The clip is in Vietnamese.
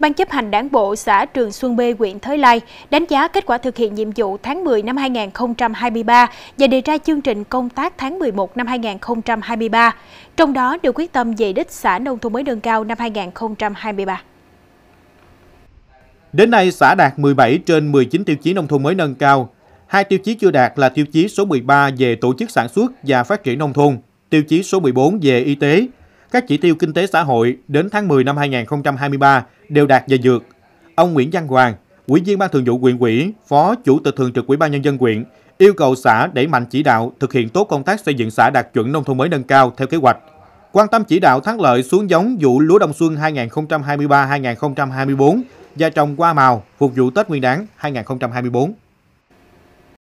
Ban chấp hành đảng bộ xã Trường Xuân B, huyện Thới Lai đánh giá kết quả thực hiện nhiệm vụ tháng 10 năm 2023 và đề ra chương trình công tác tháng 11 năm 2023, trong đó đều quyết tâm về đích xã nông thôn mới nâng cao năm 2023. Đến nay, xã đạt 17 trên 19 tiêu chí nông thôn mới nâng cao. Hai tiêu chí chưa đạt là tiêu chí số 13 về tổ chức sản xuất và phát triển nông thôn, tiêu chí số 14 về y tế. Các chỉ tiêu kinh tế xã hội đến tháng 10 năm 2023 đều đạt và dược. Ông Nguyễn Văn Hoàng, Ủy viên Ban Thường vụ huyện ủy, Phó Chủ tịch Thường trực Ủy ban nhân dân huyện, yêu cầu xã đẩy mạnh chỉ đạo thực hiện tốt công tác xây dựng xã đạt chuẩn nông thôn mới nâng cao theo kế hoạch. Quan tâm chỉ đạo thắng lợi xuống giống vụ lúa đông xuân 2023-2024 và trồng hoa màu phục vụ Tết Nguyên đán 2024.